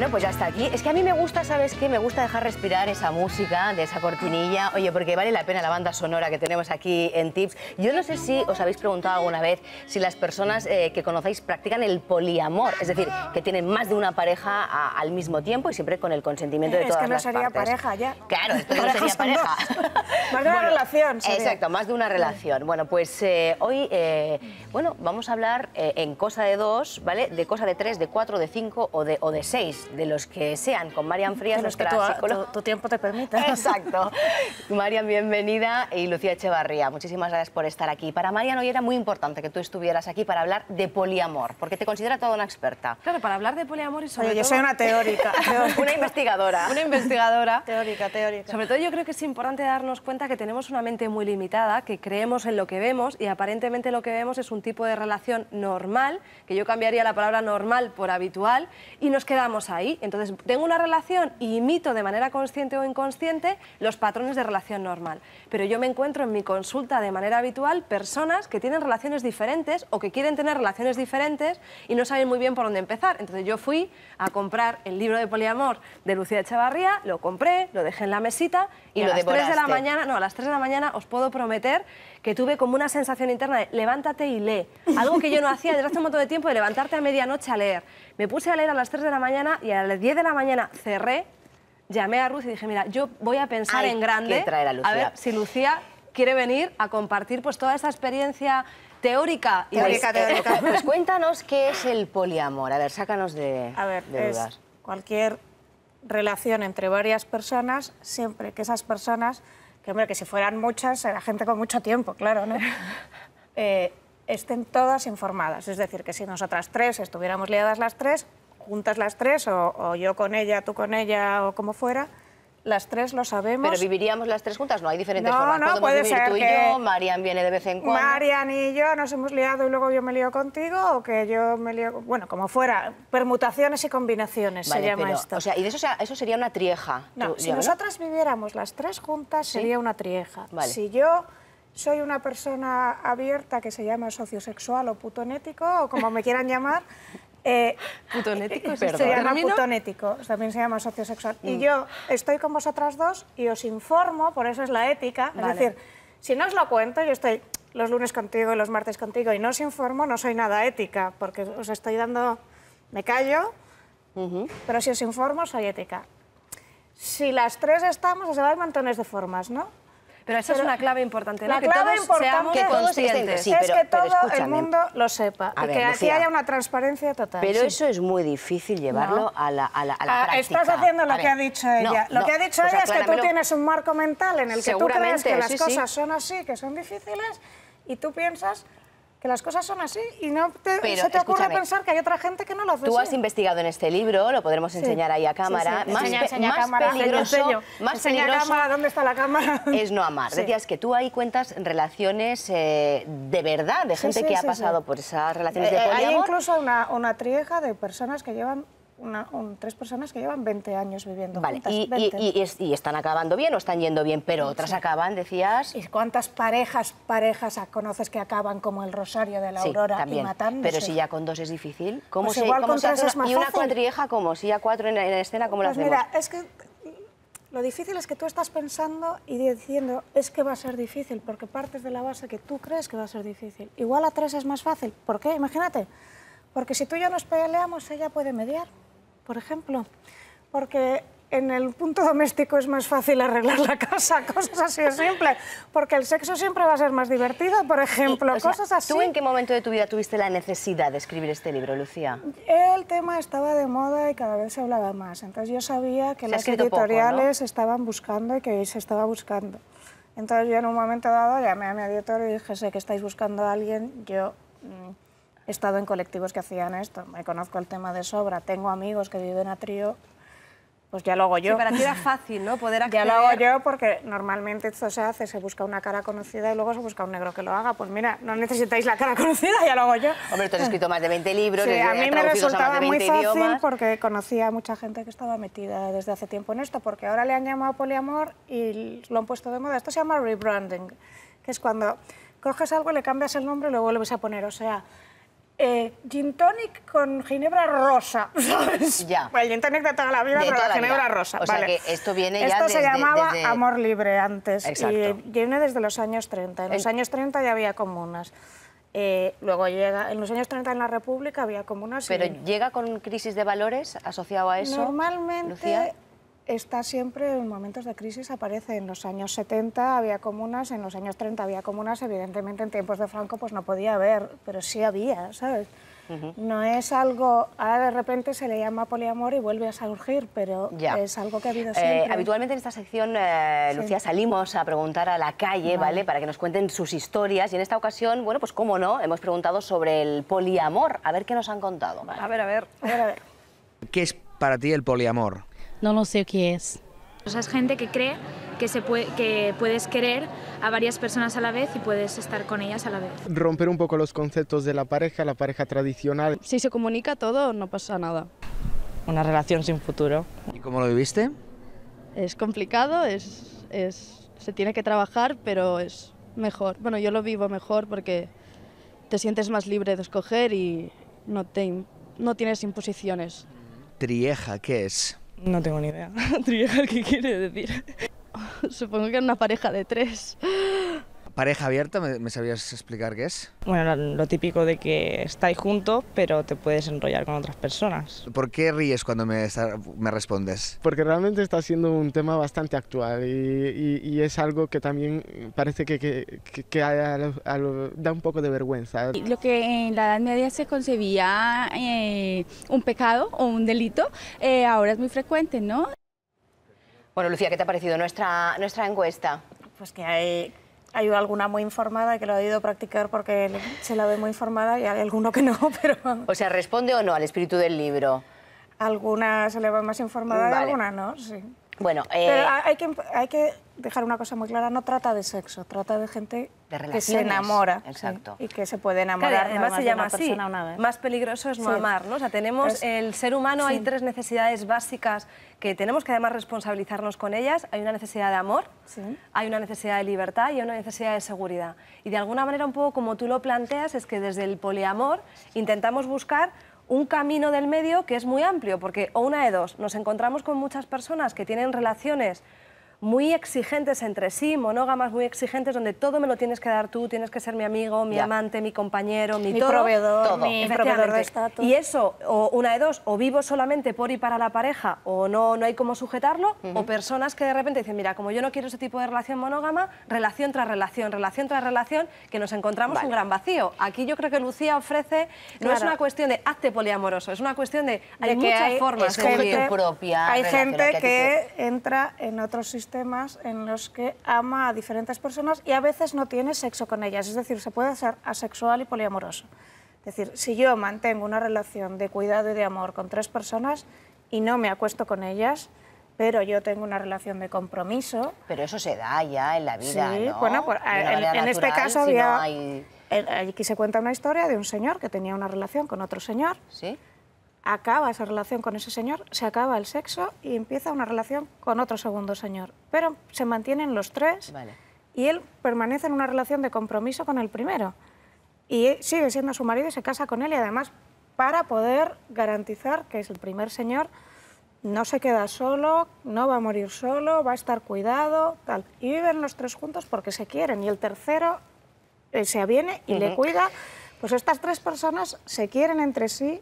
Bueno, pues ya está aquí. Es que a mí me gusta, ¿sabes qué? Me gusta dejar respirar esa música de esa cortinilla. Oye, porque vale la pena la banda sonora que tenemos aquí en Tips. Yo no sé si os habéis preguntado alguna vez si las personas eh, que conocéis practican el poliamor, es decir, que tienen más de una pareja al mismo tiempo y siempre con el consentimiento de todas las partes. Es que no sería pareja ya. Claro, esto no sería pareja. más de una relación. Sería. Exacto, más de una relación. Bueno, pues eh, hoy, eh, bueno, vamos a hablar en cosa de dos, ¿vale? De cosa de tres, de cuatro, de cinco o de, o de seis de los que sean, con Marian Frías, nuestra que tu, tiempo te permite. Exacto. Marian, bienvenida y Lucía Echevarría, muchísimas gracias por estar aquí. Para Marian hoy era muy importante que tú estuvieras aquí para hablar de poliamor, porque te considera toda una experta. Claro, para hablar de poliamor y sobre todo... yo soy una teórica. teórica. una investigadora. Una investigadora. Teórica, teórica. Sobre todo yo creo que es importante darnos cuenta que tenemos una mente muy limitada, que creemos en lo que vemos y aparentemente lo que vemos es un tipo de relación normal, que yo cambiaría la palabra normal por habitual, y nos quedamos ahí. Entonces, tengo una relación y imito de manera consciente o inconsciente los patrones de relación normal. Pero yo me encuentro en mi consulta de manera habitual personas que tienen relaciones diferentes o que quieren tener relaciones diferentes y no saben muy bien por dónde empezar. Entonces, yo fui a comprar el libro de poliamor de Lucía Echevarría, lo compré, lo dejé en la mesita y, a las de la mañana, no, a las 3 de la mañana os puedo prometer que tuve como una sensación interna de levántate y lee. Algo que yo no hacía desde hace un montón de tiempo de levantarte a medianoche a leer. Me puse a leer a las 3 de la mañana y a las 10 de la mañana cerré, llamé a Ruth y dije, mira, yo voy a pensar en grande, a, ver si Lucía quiere venir a compartir pues toda esa experiencia teórica. Y pues, teórica, eh, eh, pues, cuéntanos qué es el poliamor. A ver, sácanos de, a ver, cualquier relación entre varias personas, siempre que esas personas, que hombre, que si fueran muchas, era gente con mucho tiempo, claro, ¿no? Eh, estén todas informadas. Es decir, que si nosotras tres estuviéramos liadas las tres, juntas las tres, o, yo con ella, tú con ella, o como fuera, las tres lo sabemos. Pero viviríamos las tres juntas, no hay diferentes formas. No, no, puede ser tú y yo, Marian viene de vez en cuando. Marian y yo nos hemos liado y luego yo me lío contigo o que yo me lío, bueno, como fuera, permutaciones y combinaciones se llama esto. O sea, y de eso, eso sería una trieja. No, si nosotras viviéramos las tres juntas sería una trieja. Si yo soy una persona abierta que se llama sociosexual o putonético, o como me quieran llamar. Eh, putonético, eh, se, llama putonético, también se llama sociosexual. Y mm. yo estoy con vosotras dos y os informo, por eso es la ética. Es decir, si no os lo cuento, yo estoy los lunes contigo y los martes contigo y no os informo, no soy nada ética, porque os estoy dando, me callo, pero si os informo, soy ética. Si las tres estamos, se dais montones de formas, ¿no? Pero esa es una clave importante, La clave importante es que todo el mundo lo sepa. que haya una transparencia total. Pero eso es muy difícil llevarlo a la, ah, práctica. Estás haciendo lo que ha dicho ella. lo que ha dicho ella es que tú tienes un marco mental en el que tú crees que las cosas son así, que son difíciles, y tú piensas que las cosas son así y no te, se te ocurre pensar que hay otra gente que no lo hace. Tú has investigado en este libro, lo podremos enseñar ahí a cámara. Más, peligroso, más ¿dónde está la cámara? Es no amar. Decías que tú ahí cuentas relaciones eh, de verdad, de gente que ha pasado por esas relaciones de eh, eh, poliamor. Hay incluso una, una trieja de personas que llevan tres personas que llevan 20 años viviendo juntas, y, Y, están acabando bien o están yendo bien, pero otras acaban, decías... ¿Y cuántas parejas, parejas conoces que acaban como el Rosario de la Aurora y matándose? Pero si ya con dos es difícil. ¿Cómo pues se, con ¿Y una cuadrieja como Si ya cuatro en, la escena, como las la Pues Mira, es que lo difícil es que tú estás pensando y diciendo, es que va a ser difícil, porque partes de la base que tú crees que va a ser difícil. Igual a tres es más fácil. ¿Por qué? Imagínate. Porque si tú y yo nos peleamos, ella puede mediar por ejemplo, porque en el punto doméstico es más fácil arreglar la casa, cosas así de simple, porque el sexo siempre va a ser más divertido, por ejemplo, cosas así. ¿Tú en qué momento de tu vida tuviste la necesidad de escribir este libro, Lucía? El tema estaba de moda y cada vez se hablaba más, entonces yo sabía que las editoriales estaban buscando y que se estaba buscando. Entonces yo en un momento dado llamé a mi editor y dije, sé que estáis buscando a alguien, yo... Mm, he estado en colectivos que hacían esto, me conozco el tema de sobra, tengo amigos que viven a trío, pues ya lo hago yo. para ti era fácil, ¿no? Poder acceder... Ya lo hago yo porque normalmente esto se hace, se busca una cara conocida y luego se busca un negro que lo haga. Pues mira, no necesitáis la cara conocida, ya lo hago yo. Hombre, tú has escrito más de 20 libros, sí, a mí me resultaba muy fácil porque conocía a mucha gente que estaba metida desde hace tiempo en esto, porque ahora le han llamado poliamor y lo han puesto de moda. Esto se llama rebranding, que es cuando coges algo, le cambias el nombre y lo vuelves a poner. O sea, eh, Gintonic con ginebra rosa, Ya. Bueno, de toda la vida, pero la ginebra rosa. O sea que esto viene ya Esto se llamaba Amor Libre antes. Exacto. Y viene desde los años 30. En los años 30 ya había comunas. Eh, luego llega, en los años 30 en la República había comunas... Pero llega con crisis de valores asociado a eso, Normalmente está siempre en momentos de crisis, aparece en los años 70 había comunas, en los años 30 había comunas, evidentemente en tiempos de Franco pues no podía haber, pero sí había, ¿sabes? No es algo, ahora de repente se le llama poliamor y vuelve a surgir, pero es algo que ha habido eh, siempre. habitualmente en esta sección, eh, Lucía, salimos a preguntar a la calle, vale. Para que nos cuenten sus historias y en esta ocasión, bueno, pues cómo no, hemos preguntado sobre el poliamor, a ver qué nos han contado. a ver. A ver, a ver. ¿Qué es para ti el poliamor? no lo sé qué es. O es gente que cree que, se puede, puedes querer a varias personas a la vez y puedes estar con ellas a la vez. Romper un poco los conceptos de la pareja, la pareja tradicional. Si se comunica todo, no pasa nada. Una relación sin futuro. ¿Y cómo lo viviste? Es complicado, es, se tiene que trabajar, pero es mejor. Bueno, yo lo vivo mejor porque te sientes más libre de escoger y no, te, no tienes imposiciones. Trieja, ¿qué es? No tengo ni idea. Trivial ¿qué quiere decir? Supongo que era una pareja de tres. ¿Pareja abierta? ¿Me, sabías explicar qué es? Bueno, lo típico de que estáis juntos, pero te puedes enrollar con otras personas. ¿Por qué ríes cuando me, respondes? Porque realmente está siendo un tema bastante actual y, es algo que también parece que, da un poco de vergüenza. Lo que en la Edad Media se concebía eh, un pecado o un delito, eh, ahora es muy frecuente, ¿no? Bueno, Lucía, ¿qué te ha parecido nuestra, nuestra encuesta? Pues que, hay, hay alguna muy informada que lo ha ido a practicar porque se la ve muy informada y hay alguno que no, pero... O sea, ¿responde o no al espíritu del libro? Alguna se le va más informada alguna no, sí. Bueno, eh... pero hay que, hay que dejar una cosa muy clara, no trata de sexo, trata de gente que se enamora exacto. y que se puede enamorar. además se llama más peligroso es no amar, O sea, tenemos el ser humano, hay tres necesidades básicas que tenemos que además responsabilizarnos con ellas. Hay una necesidad de amor, hay una necesidad de libertad y hay una necesidad de seguridad. Y de alguna manera, un poco como tú lo planteas, es que desde el poliamor intentamos buscar un camino del medio que es muy amplio, porque o una de dos, nos encontramos con muchas personas que tienen relaciones muy exigentes entre sí, monógamas muy exigentes, donde todo me lo tienes que dar tú, tienes que ser mi amigo, mi amante, mi compañero, mi, mi proveedor, mi proveedor de estatus. Y eso, o una de dos, o vivo solamente por y para la pareja, o no, no hay cómo sujetarlo, o personas que de repente dicen, mira, como yo no quiero ese tipo de relación monógama, relación tras relación, relación tras relación, que nos encontramos un gran vacío. Aquí yo creo que Lucía ofrece, no es una cuestión de hazte poliamoroso, es una cuestión de, hay muchas formas de vivir. Propia Hay gente que, entra en otros sistemas temas en los que ama a diferentes personas y a veces no tiene sexo con ellas. Es decir, se puede ser asexual y poliamoroso. Es decir, si yo mantengo una relación de cuidado y de amor con tres personas y no me acuesto con ellas, pero yo tengo una relación de compromiso. Pero eso se da ya en la vida. Sí, ¿no? bueno, pues, en, este caso había. Aquí se cuenta una historia de un señor que tenía una relación con otro señor. Sí acaba esa relación con ese señor, se acaba el sexo y empieza una relación con otro segundo señor. Pero se mantienen los tres y él permanece en una relación de compromiso con el primero. Y sigue siendo su marido y se casa con él y además para poder garantizar que es el primer señor no se queda solo, no va a morir solo, va a estar cuidado, tal. Y viven los tres juntos porque se quieren y el tercero eh, se aviene y le cuida. Pues estas tres personas se quieren entre sí,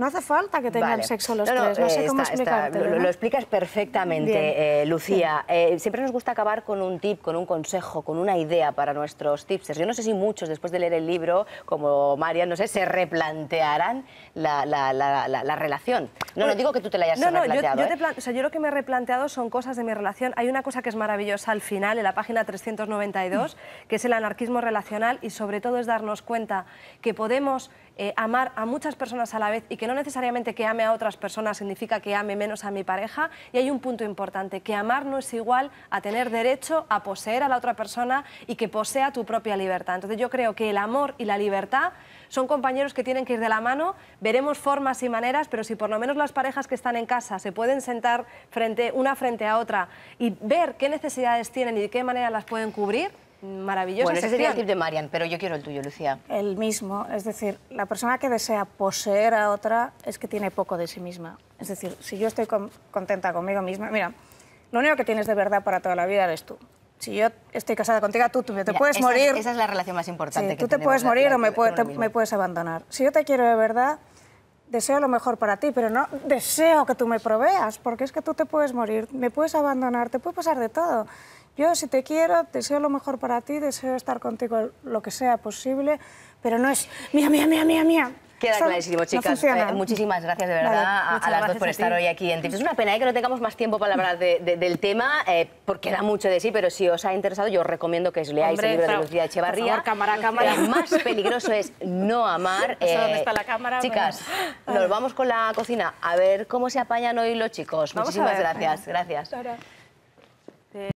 no hace falta que tengan sexo los tres, no sé eh, cómo lo, explicas perfectamente, eh, Lucía. Eh, siempre nos gusta acabar con un tip, con un consejo, con una idea para nuestros tipsters. Yo no sé si muchos, después de leer el libro, como Marian, no sé, se replantearán la, relación. No, digo que tú te la hayas no, replanteado. No, yo, yo lo que me he replanteado son cosas de mi relación. Hay una cosa que es maravillosa al final, en la página 392, que es el anarquismo relacional y sobre todo es darnos cuenta que podemos amar a muchas personas a la vez y que no necesariamente que ame a otras personas significa que ame menos a mi pareja. Y hay un punto importante, que amar no es igual a tener derecho a poseer a la otra persona y que posea tu propia libertad. Entonces yo creo que el amor y la libertad son compañeros que tienen que ir de la mano. Veremos formas y maneras, pero si por lo menos las parejas que están en casa se pueden sentar frente, una frente a otra y ver qué necesidades tienen y de qué manera las pueden cubrir, maravilloso Bueno, ese sería el tip de Marian, pero yo quiero el tuyo, Lucía. El mismo, es decir, la persona que desea poseer a otra es que tiene poco de sí misma. Es decir, si yo estoy contenta conmigo misma, mira, lo único que tienes de verdad para toda la vida eres tú. Si yo estoy casada contigo, tú, tú te puedes morir. esa es la relación más importante. Sí, tú te puedes morir o me, me puedes abandonar. Si yo te quiero de verdad, deseo lo mejor para ti, pero no deseo que tú me proveas, porque es que tú te puedes morir, me puedes abandonar, te puede pasar de todo yo si te quiero, deseo lo mejor para ti, deseo estar contigo lo que sea posible, pero no es mía, mía, mía, mía, mía. Queda clarísimo, chicas. Eh, muchísimas gracias de verdad a, las dos por estar hoy aquí en Es una pena eh, que no tengamos más tiempo para hablar del tema, eh, porque da mucho de sí, pero si os ha interesado, yo os recomiendo que os leáis el libro de Lucía Echevarría. Favor, cámara, cámara. Lo más peligroso es no amar. ¿Dónde está la cámara? Chicas, nos vamos con la cocina a ver cómo se apañan hoy los chicos. muchísimas gracias. Gracias.